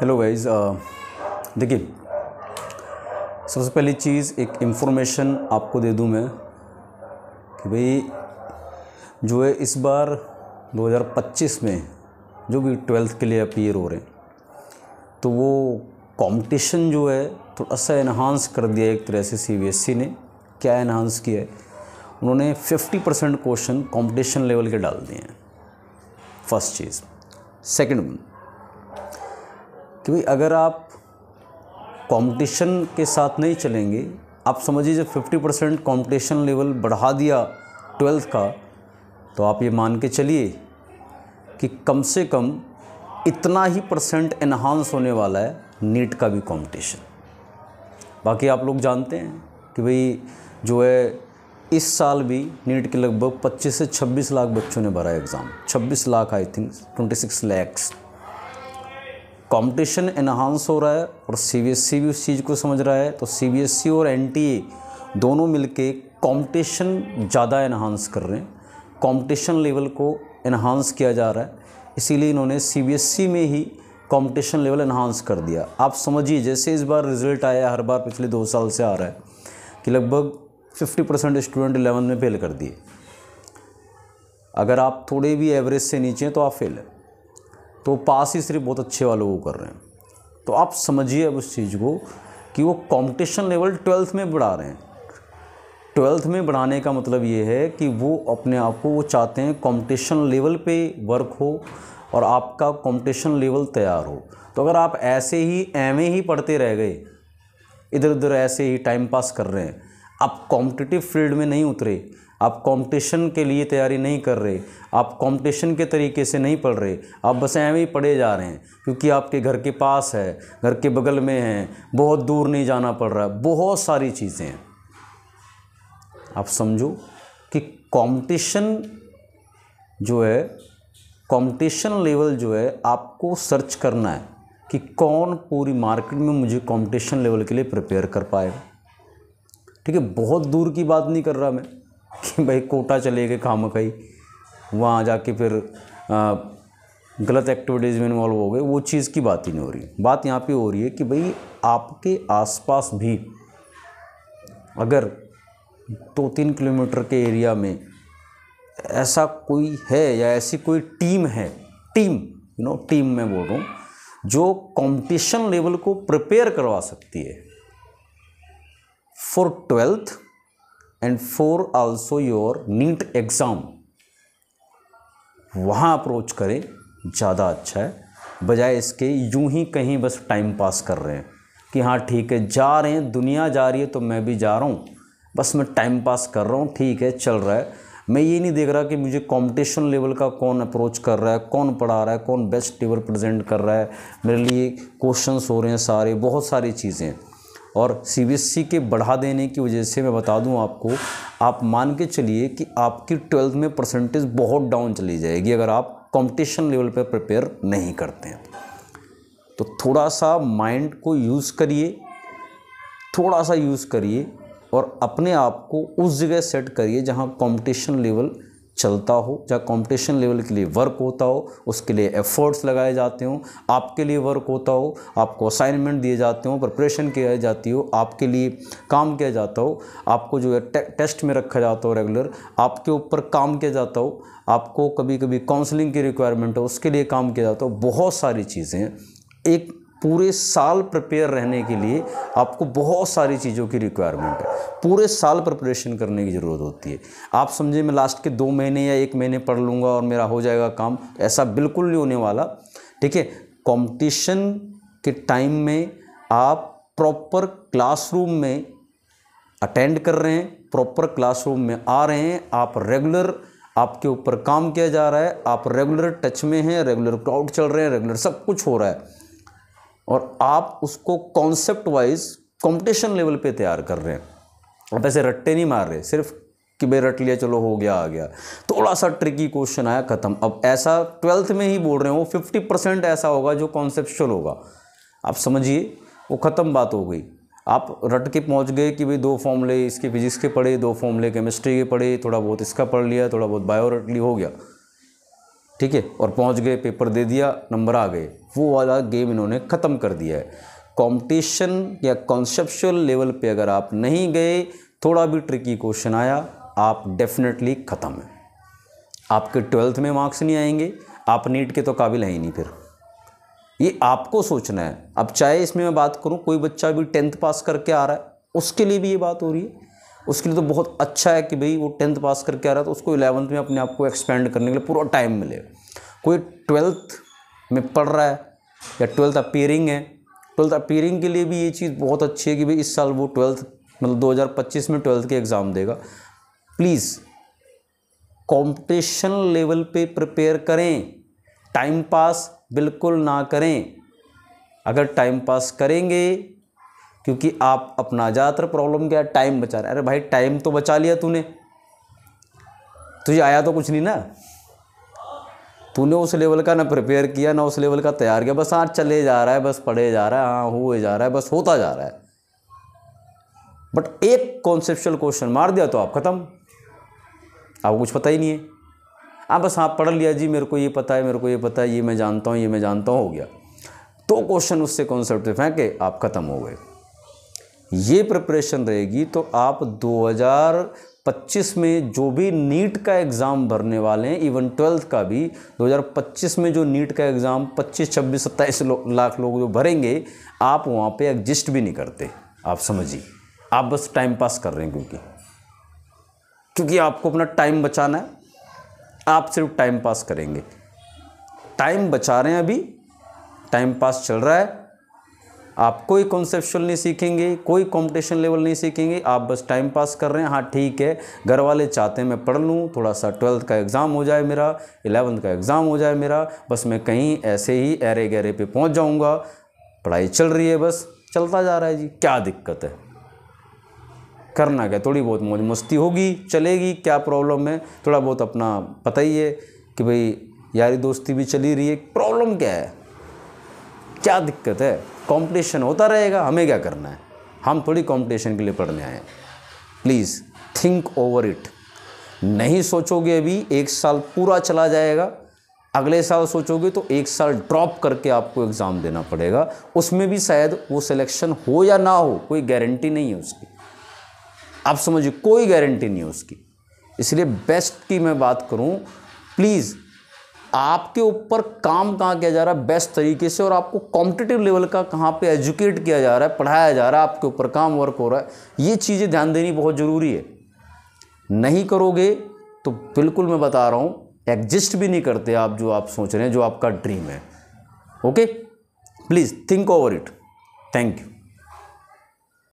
hello guys uh, देखिए सबसे पहली चीज़ एक इंफॉर्मेशन आपको दे दूं मैं कि भाई जो है इस बार 2025 में जो भी ट्वेल्थ के लिए अपीयर हो रहे हैं तो वो कंपटीशन जो है थोड़ा सा इन्हांस कर दिया एक तरह से सीबीएसई e ने क्या इन्हांस किया है उन्होंने 50 परसेंट क्वेश्चन कॉम्पिटिशन लेवल के डाल दिए हैं फर्स्ट चीज़ सेकेंड कि भाई अगर आप कंपटीशन के साथ नहीं चलेंगे आप समझिए जब 50 परसेंट कॉम्पटिशन लेवल बढ़ा दिया ट्वेल्थ का तो आप ये मान के चलिए कि कम से कम इतना ही परसेंट इन्हांस होने वाला है नीट का भी कंपटीशन बाकी आप लोग जानते हैं कि भाई जो है इस साल भी नीट के लगभग 25 से 26 लाख बच्चों ने भरा exam 26 lakh I think 26 lakhs competition enhance हो रहा है और सीबीएसई भी उस चीज़ को समझ रहा है तो सीबीएसई और एनटीए दोनों मिलके कंपटीशन ज़्यादा इन्हांस कर रहे हैं कंपटीशन लेवल को इन्हांस किया जा रहा है इसीलिए इन्होंने सीबीएसई में ही कंपटीशन लेवल इन्हांस कर दिया आप समझिए जैसे इस बार रिजल्ट आया हर बार पिछले दो साल से आ रहा है कि लगभग फिफ्टी परसेंट स्टूडेंट इलेवंथ में फेल कर दिए अगर आप थोड़े भी एवरेज से नीचे हैं तो आप फेल हैं तो पास ही सिर्फ बहुत अच्छे वाले वो कर रहे हैं तो आप समझिए अब उस चीज़ को कि वो कंपटीशन लेवल ट्वेल्थ में बढ़ा रहे हैं ट्वेल्थ में बढ़ाने का मतलब ये है कि वो अपने आप को वो चाहते हैं कंपटीशन लेवल पे वर्क हो और आपका कंपटीशन लेवल तैयार हो तो अगर आप ऐसे ही एम ही पढ़ते रह गए इधर उधर ऐसे ही टाइम पास कर रहे हैं आप कॉम्पिटिटिव फील्ड में नहीं उतरे आप कंपटीशन के लिए तैयारी नहीं कर रहे आप कंपटीशन के तरीके से नहीं पढ़ रहे आप बस एवं ही पढ़े जा रहे हैं क्योंकि आपके घर के पास है घर के बगल में है बहुत दूर नहीं जाना पड़ रहा है बहुत सारी चीज़ें हैं आप समझो कि कंपटीशन जो है कंपटीशन लेवल जो है आपको सर्च करना है कि कौन पूरी मार्केट में मुझे कंपटीशन लेवल के लिए प्रिपेयर कर पाएगा ठीक है बहुत दूर की बात नहीं कर रहा मैं कि भाई कोटा चले गए खाम कई वहाँ जाके फिर आ, गलत एक्टिविटीज़ में इन्वॉल्व हो गए वो चीज़ की बात ही नहीं हो रही बात यहाँ पे हो रही है कि भाई आपके आसपास भी अगर दो तीन किलोमीटर के एरिया में ऐसा कोई है या ऐसी कोई टीम है टीम यू नो टीम में बोल रहा हूँ जो कंपटीशन लेवल को प्रिपेयर करवा सकती है for twelfth and for also your NEET exam वहाँ अप्रोच करें ज़्यादा अच्छा है बजाय इसके यूं ही कहीं बस टाइम पास कर रहे हैं कि हाँ ठीक है जा रहे हैं दुनिया जा रही है तो मैं भी जा रहा हूँ बस मैं टाइम पास कर रहा हूँ ठीक है चल रहा है मैं ये नहीं देख रहा कि मुझे कंपटीशन लेवल का कौन अप्रोच कर रहा है कौन पढ़ा रहा है कौन बेस्ट टेबल प्रेजेंट कर रहा है मेरे लिए क्वेश्चंस हो रहे हैं सारे बहुत सारी चीज़ें और सी e के बढ़ा देने की वजह से मैं बता दूं आपको आप मान के चलिए कि आपकी ट्वेल्थ में परसेंटेज बहुत डाउन चली जाएगी अगर आप कंपटीशन लेवल पर प्रिपेयर नहीं करते हैं तो थोड़ा सा माइंड को यूज़ करिए थोड़ा सा यूज़ करिए और अपने आप को उस जगह सेट करिए जहाँ कंपटीशन लेवल चलता हो चाहे कंपटीशन लेवल के लिए वर्क होता हो उसके लिए एफर्ट्स लगाए जाते हो आपके लिए वर्क होता हो आपको असाइनमेंट दिए जाते हो प्रिपरेशन किया जाती हो आपके लिए काम किया जाता हो आपको जो है टे, टेस्ट में रखा जाता हो रेगुलर आपके ऊपर काम किया जाता हो आपको कभी कभी काउंसलिंग की रिक्वायरमेंट हो उसके लिए काम किया जाता हो बहुत सारी चीज़ें एक पूरे साल प्रिपेयर रहने के लिए आपको बहुत सारी चीज़ों की रिक्वायरमेंट है पूरे साल प्रिपरेशन करने की ज़रूरत होती है आप समझे मैं लास्ट के दो महीने या एक महीने पढ़ लूँगा और मेरा हो जाएगा काम ऐसा बिल्कुल नहीं होने वाला ठीक है कंपटीशन के टाइम में आप प्रॉपर क्लासरूम में अटेंड कर रहे हैं प्रॉपर क्लासरूम में आ रहे हैं आप रेगुलर आपके ऊपर काम किया जा रहा है आप रेगुलर टच में हैं रेगुलर क्राउड चल रहे हैं रेगुलर सब कुछ हो रहा है और आप उसको कॉन्सेप्ट वाइज कंपटीशन लेवल पे तैयार कर रहे हैं आप ऐसे रट्टे नहीं मार रहे सिर्फ कि भाई रट लिया चलो हो गया आ गया थोड़ा सा ट्रिकी क्वेश्चन आया ख़त्म अब ऐसा ट्वेल्थ में ही बोल रहे हो फिफ्टी परसेंट ऐसा होगा जो कॉन्सेप्चुअल होगा आप समझिए वो ख़त्म बात हो गई आप रट के पहुंच गए कि भाई दो फॉर्मूले इसके फिजिक्स के पढ़े दो फॉर्मूले केमिस्ट्री के पढ़े थोड़ा बहुत इसका पढ़ लिया थोड़ा बहुत बायो रट लिया हो गया ठीक है और पहुंच गए पेपर दे दिया नंबर आ गए वो वाला गेम इन्होंने ख़त्म कर दिया है कॉम्पिटिशन या कॉन्सेप्शुअल लेवल पे अगर आप नहीं गए थोड़ा भी ट्रिकी क्वेश्चन आया आप डेफिनेटली ख़त्म हैं आपके ट्वेल्थ में मार्क्स नहीं आएंगे आप नीट के तो काबिल हैं ही नहीं फिर ये आपको सोचना है अब चाहे इसमें मैं बात करूँ कोई बच्चा भी टेंथ पास करके आ रहा है उसके लिए भी ये बात हो रही है उसके लिए तो बहुत अच्छा है कि भाई वो टेंथ पास करके आ रहा है तो उसको इलेवंथ में अपने आप को एक्सपेंड करने के लिए पूरा टाइम मिले कोई ट्वेल्थ में पढ़ रहा है या ट्वेल्थ अपीयरिंग है ट्वेल्थ अपीयरिंग के लिए भी ये चीज़ बहुत अच्छी है कि भाई इस साल वो ट्वेल्थ मतलब 2025 में ट्वेल्थ के एग्ज़ाम देगा प्लीज़ कॉम्पिटिशन लेवल पे प्रिपेयर करें टाइम पास बिल्कुल ना करें अगर टाइम पास करेंगे क्योंकि आप अपना ज़्यादातर प्रॉब्लम क्या है टाइम बचा रहे अरे भाई टाइम तो बचा लिया तूने तुझे आया तो कुछ नहीं ना तूने उस लेवल का ना प्रिपेयर किया ना उस लेवल का तैयार किया बस हाँ चले जा रहा है बस पढ़े जा रहा है हाँ हुए जा रहा है बस होता जा रहा है बट एक कॉन्सेप्शल क्वेश्चन मार दिया तो आप ख़त्म आपको कुछ पता ही नहीं है हाँ बस आप हाँ, पढ़ लिया जी मेरे को ये पता है मेरे को ये पता है ये मैं जानता हूँ ये मैं जानता हूँ हो गया तो क्वेश्चन उससे कॉन्सेप्ट फेंके आप ख़त्म हो गए ये प्रिपरेशन रहेगी तो आप 2025 में जो भी नीट का एग्ज़ाम भरने वाले हैं इवन ट्वेल्थ का भी 2025 में जो नीट का एग्ज़ाम 25, 26, सत्ताईस लाख लोग जो भरेंगे आप वहाँ पे एग्जिस्ट भी नहीं करते आप समझिए आप बस टाइम पास कर रहे हैं क्योंकि क्योंकि आपको अपना टाइम बचाना है आप सिर्फ टाइम पास करेंगे टाइम बचा रहे हैं अभी टाइम पास चल रहा है आप कोई कॉन्सेप्शुअल नहीं सीखेंगे कोई कॉम्पिटिशन लेवल नहीं सीखेंगे आप बस टाइम पास कर रहे हैं हाँ ठीक है घर वाले चाहते हैं मैं पढ़ लूँ थोड़ा सा ट्वेल्थ का एग्ज़ाम हो जाए मेरा इलेवंथ का एग्ज़ाम हो जाए मेरा बस मैं कहीं ऐसे ही एरे गहरे पर पहुँच जाऊँगा पढ़ाई चल रही है बस चलता जा रहा है जी क्या दिक्कत है करना क्या थोड़ी बहुत मौज मस्ती होगी चलेगी क्या प्रॉब्लम है थोड़ा बहुत अपना पता ही है कि भाई यारी दोस्ती भी चली रही है प्रॉब्लम क्या है क्या दिक्कत है कंपटीशन होता रहेगा हमें क्या करना है हम थोड़ी कंपटीशन के लिए पढ़ने आए हैं प्लीज़ थिंक ओवर इट नहीं सोचोगे अभी एक साल पूरा चला जाएगा अगले साल सोचोगे तो एक साल ड्रॉप करके आपको एग्ज़ाम देना पड़ेगा उसमें भी शायद वो सिलेक्शन हो या ना हो कोई गारंटी नहीं है उसकी आप समझिए कोई गारंटी नहीं है उसकी इसलिए बेस्ट की मैं बात करूं प्लीज़ आपके ऊपर काम कहाँ किया जा रहा है बेस्ट तरीके से और आपको कॉम्पिटेटिव लेवल का कहाँ पे एजुकेट किया जा रहा है पढ़ाया जा रहा है आपके ऊपर काम वर्क हो रहा है ये चीज़ें ध्यान देनी बहुत ज़रूरी है नहीं करोगे तो बिल्कुल मैं बता रहा हूँ एग्जिस्ट भी नहीं करते आप जो आप सोच रहे हैं जो आपका ड्रीम है okay please think over it thank you